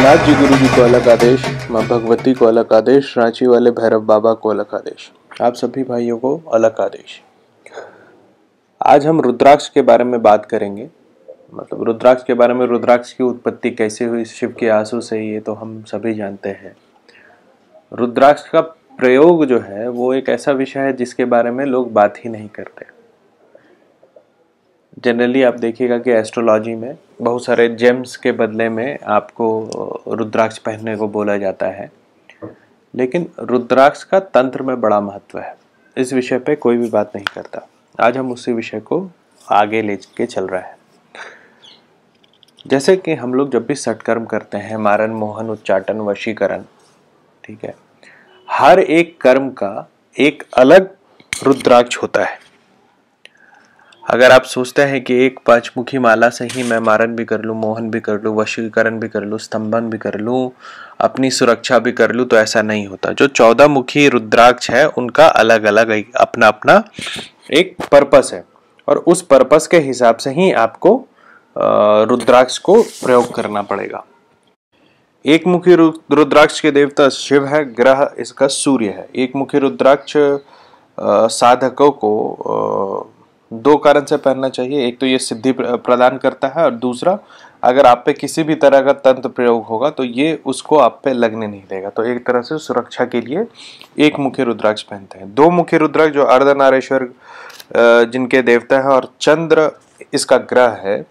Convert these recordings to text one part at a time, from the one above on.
जगन्नाथ जी गुरु जी को अलग आदेश माँ भगवती को अलग आदेश रांची वाले भैरव बाबा को अलग आदेश आप सभी भाइयों को अलग आदेश आज हम रुद्राक्ष के बारे में बात करेंगे मतलब रुद्राक्ष के बारे में रुद्राक्ष की उत्पत्ति कैसे हुई शिव के आंसू से ये तो हम सभी जानते हैं रुद्राक्ष का प्रयोग जो है वो एक ऐसा विषय है जिसके बारे में लोग बात ही नहीं करते जनरली आप देखिएगा कि एस्ट्रोलॉजी में बहुत सारे जेम्स के बदले में आपको रुद्राक्ष पहनने को बोला जाता है लेकिन रुद्राक्ष का तंत्र में बड़ा महत्व है इस विषय पे कोई भी बात नहीं करता आज हम उसी विषय को आगे ले के चल रहे हैं जैसे कि हम लोग जब भी सटकर्म करते हैं मारन मोहन उच्चाटन वशीकरण ठीक है हर एक कर्म का एक अलग रुद्राक्ष होता है अगर आप सोचते हैं कि एक पांचमुखी माला से ही मैं मारन भी कर लूँ मोहन भी कर लूँ वशीकरण भी कर लूँ स्तंभन भी कर लूँ अपनी सुरक्षा भी कर लूँ तो ऐसा नहीं होता जो चौदह मुखी रुद्राक्ष है उनका अलग अलग अपना अपना एक पर्पस है और उस पर्पस के हिसाब से ही आपको रुद्राक्ष को प्रयोग करना पड़ेगा एक मुखी रुद्राक्ष के देवता शिव है ग्रह इसका सूर्य है एक मुखी रुद्राक्ष साधकों को दो कारण से पहनना चाहिए एक तो ये सिद्धि प्रदान करता है और दूसरा अगर आप पे किसी भी तरह का तंत्र प्रयोग होगा तो ये उसको आप पे लगने नहीं देगा तो एक तरह से सुरक्षा के लिए एक मुख्य रुद्राक्ष पहनते हैं दो मुख्य रुद्राक्ष जो अर्धनारेश्वर जिनके देवता हैं और चंद्र इसका ग्रह है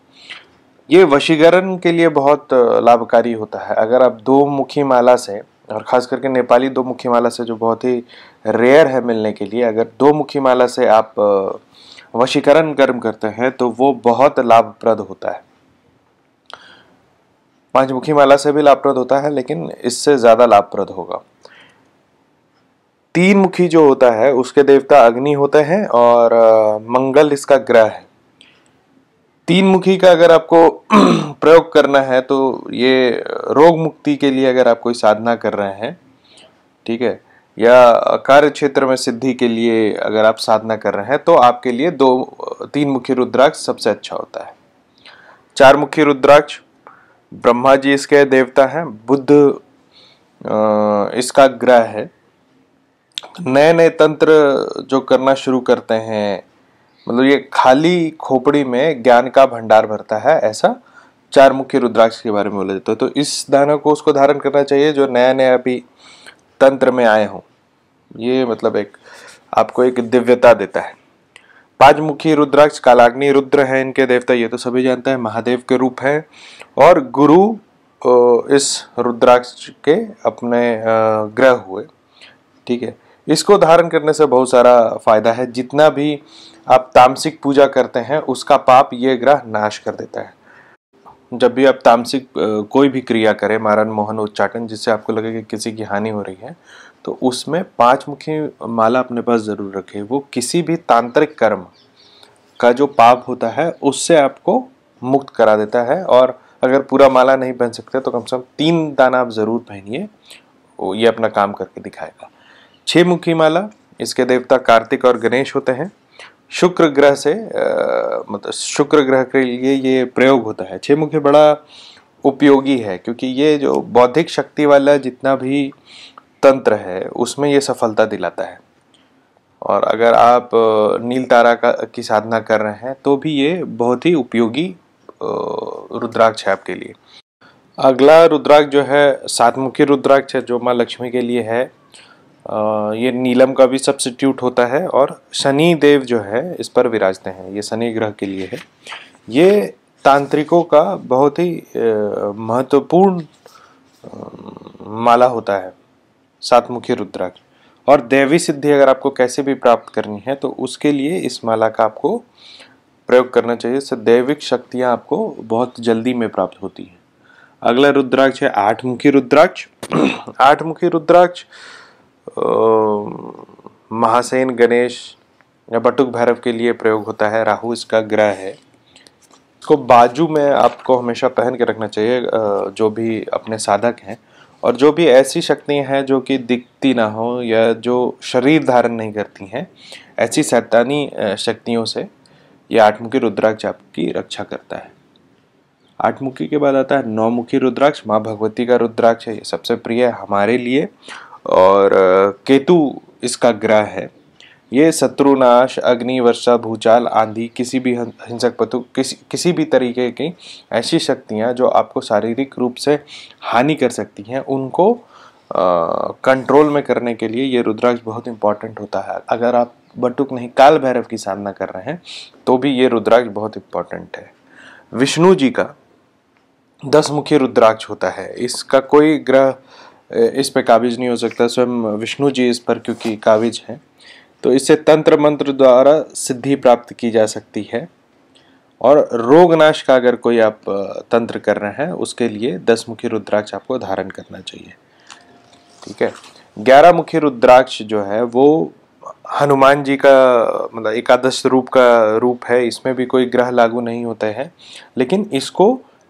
ये वशीकरण के लिए बहुत लाभकारी होता है अगर आप दो मुखी माला से और ख़ास करके नेपाली दो मुखी माला से जो बहुत ही रेयर है मिलने के लिए अगर दो मुखी माला से आप वशीकरण कर्म करते हैं तो वो बहुत लाभप्रद होता है पंचमुखी माला से भी लाभप्रद होता है लेकिन इससे ज़्यादा लाभप्रद होगा तीन मुखी जो होता है उसके देवता अग्नि होते हैं और मंगल इसका ग्रह है तीन मुखी का अगर आपको प्रयोग करना है तो ये रोग मुक्ति के लिए अगर आप कोई साधना कर रहे हैं ठीक है या कार्य क्षेत्र में सिद्धि के लिए अगर आप साधना कर रहे हैं तो आपके लिए दो तीन मुख्य रुद्राक्ष सबसे अच्छा होता है चार मुख्य रुद्राक्ष ब्रह्मा जी इसके देवता हैं बुद्ध इसका ग्रह है नए नए तंत्र जो करना शुरू करते हैं मतलब ये खाली खोपड़ी में ज्ञान का भंडार भरता है ऐसा चार मुख्य रुद्राक्ष के बारे में बोला जाता है तो इस दाना को उसको धारण करना चाहिए जो नया नया अभी तंत्र में आए हों ये मतलब एक आपको एक दिव्यता देता है पाँच मुखी रुद्राक्ष कालाग्नि रुद्र है इनके देवता ये तो सभी जानते हैं महादेव के रूप है और गुरु इस रुद्राक्ष के अपने ग्रह हुए ठीक है इसको धारण करने से बहुत सारा फायदा है जितना भी आप तामसिक पूजा करते हैं उसका पाप ये ग्रह नाश कर देता है जब भी आप तामसिक कोई भी क्रिया करें मारन मोहन उच्चाटन जिससे आपको लगे कि किसी की हानि हो रही है तो उसमें पाँच मुखी माला अपने पास ज़रूर रखें वो किसी भी तांत्रिक कर्म का जो पाप होता है उससे आपको मुक्त करा देता है और अगर पूरा माला नहीं पहन सकते तो कम से कम तीन दाना आप ज़रूर पहनिए ये अपना काम करके दिखाएगा छः मुखी माला इसके देवता कार्तिक और गणेश होते हैं शुक्र ग्रह से मतलब शुक्र ग्रह के लिए ये प्रयोग होता है छः मुखी बड़ा उपयोगी है क्योंकि ये जो बौद्धिक शक्ति वाला जितना भी तंत्र है उसमें ये सफलता दिलाता है और अगर आप नील तारा का की साधना कर रहे हैं तो भी ये बहुत ही उपयोगी रुद्राक्ष है आपके लिए अगला रुद्राक्ष जो है सातमुखी रुद्राक्ष है जो माँ लक्ष्मी के लिए है ये नीलम का भी सब्सिट्यूट होता है और शनि देव जो है इस पर विराजते हैं ये शनि ग्रह के लिए है ये तांत्रिकों का बहुत ही महत्वपूर्ण माला होता है सातमुखी रुद्राक्ष और दैवी सिद्धि अगर आपको कैसे भी प्राप्त करनी है तो उसके लिए इस माला का आपको प्रयोग करना चाहिए इससे दैविक शक्तियाँ आपको बहुत जल्दी में प्राप्त होती हैं अगला रुद्राक्ष है आठमुखी रुद्राक्ष आठमुखी रुद्राक्ष महासेन गणेश या बटुक भैरव के लिए प्रयोग होता है राहु इसका ग्रह है इसको बाजू में आपको हमेशा पहन के रखना चाहिए जो भी अपने साधक हैं और जो भी ऐसी शक्तियां हैं जो कि दिखती ना हो या जो शरीर धारण नहीं करती हैं ऐसी सैतानी शक्तियों से यह आठमुखी रुद्राक्ष आपकी रक्षा करता है आठमुखी के बाद आता है नौमुखी रुद्राक्ष माँ भगवती का रुद्राक्ष है ये सबसे प्रिय है हमारे लिए और केतु इसका ग्रह है ये शत्रुनाश अग्नि वर्षा भूचाल आंधी किसी भी हिंसक पतु किसी किसी भी तरीके की ऐसी शक्तियाँ जो आपको शारीरिक रूप से हानि कर सकती हैं उनको कंट्रोल में करने के लिए ये रुद्राक्ष बहुत इंपॉर्टेंट होता है अगर आप बटुक नहीं काल भैरव की साधना कर रहे हैं तो भी ये रुद्राक्ष बहुत इंपॉर्टेंट है विष्णु जी का दस मुखी रुद्राक्ष होता है इसका कोई ग्रह इस पर काबिज नहीं हो सकता स्वयं विष्णु जी इस पर क्योंकि काबिज हैं तो इससे तंत्र मंत्र द्वारा सिद्धि प्राप्त की जा सकती है और रोगनाश का अगर कोई आप तंत्र कर रहे हैं उसके लिए दस मुखी रुद्राक्ष आपको धारण करना चाहिए ठीक है ग्यारह मुखी रुद्राक्ष जो है वो हनुमान जी का मतलब एकादश रूप का रूप है इसमें भी कोई ग्रह लागू नहीं होते हैं लेकिन इसको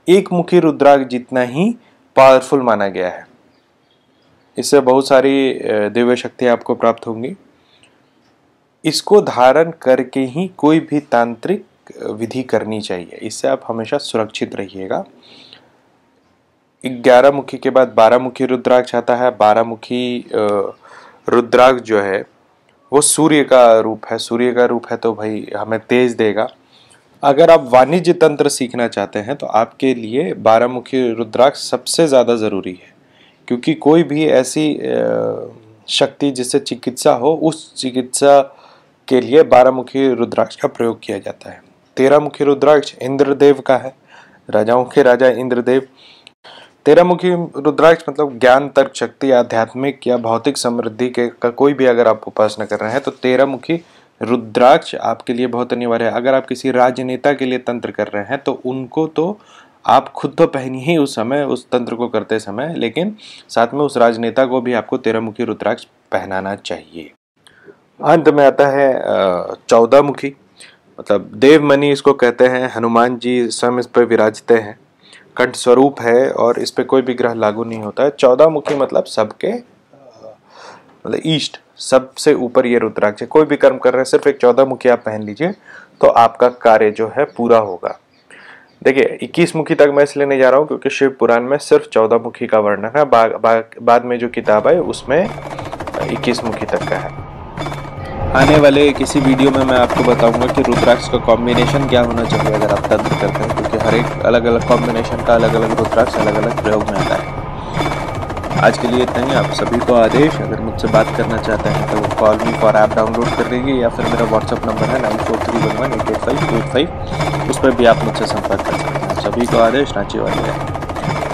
एक मुखी रुद्राक्ष जितना ही पावरफुल माना गया है इससे बहुत सारी दिव्य शक्तियाँ आपको प्राप्त होंगी इसको धारण करके ही कोई भी तांत्रिक विधि करनी चाहिए इससे आप हमेशा सुरक्षित रहिएगा ग्यारह मुखी के बाद बारह मुखी रुद्राक्ष आता है बारह मुखी रुद्राक्ष जो है वो सूर्य का रूप है सूर्य का रूप है तो भाई हमें तेज देगा अगर आप वाणिज्य तंत्र सीखना चाहते हैं तो आपके लिए बारह मुखी रुद्राक्ष सबसे ज़्यादा ज़रूरी है क्योंकि कोई भी ऐसी शक्ति जिससे चिकित्सा हो उस चिकित्सा के लिए बारह मुखी रुद्राक्ष का प्रयोग किया जाता है तेरह मुखी रुद्राक्ष इंद्रदेव का है राजाओं के राजा इंद्रदेव तेरह मुखी रुद्राक्ष मतलब ज्ञान तर्क शक्ति आध्यात्मिक या भौतिक समृद्धि के का कोई भी अगर आप उपासना कर रहे हैं तो तेरह मुखी रुद्राक्ष आपके लिए बहुत अनिवार्य है अगर आप किसी राजनेता के लिए तंत्र कर रहे हैं तो उनको तो आप खुद तो पहनी ही उस समय उस तंत्र को करते समय लेकिन साथ में उस राजनेता को भी आपको तेरह मुखी रुद्राक्ष पहनाना चाहिए अंत में आता है चौदह मुखी मतलब देव मणि इसको कहते हैं हनुमान जी स्वयं इस पर विराजते हैं कंठ स्वरूप है और इस पर कोई भी ग्रह लागू नहीं होता है चौदह मुखी मतलब सबके मतलब ईस्ट सबसे ऊपर ये रुद्राक्ष कोई भी कर्म कर रहे हैं सिर्फ एक चौदह मुखी आप पहन लीजिए तो आपका कार्य जो है पूरा होगा देखिए इक्कीस मुखी तक मैं इसलिए नहीं जा रहा हूँ क्योंकि शिव पुराण में सिर्फ चौदह मुखी का वर्णन है बा, बा, बाद में जो किताब है उसमें इक्कीस मुखी तक का है आने वाले किसी वीडियो में मैं आपको बताऊंगा कि रुद्राक्ष का कॉम्बिनेशन क्या होना चाहिए अगर आप तंत्र करते हैं क्योंकि हर एक अलग अलग कॉम्बिनेशन का अलग अलग रुद्राक्ष अलग अलग प्रयोग में आता है आज के लिए इतना ही आप सभी को आदेश अगर मुझसे बात करना चाहते हैं तो call me for app download कर लेंगे या फिर मेरा व्हाट्सअप नंबर है nine four three one one eight eight five eight five उस पर भी आप मुझसे संपर्क कर सकते हैं सभी को आदेश रांची वाले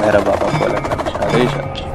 मेरा बाबा को अलग आदेश आदेश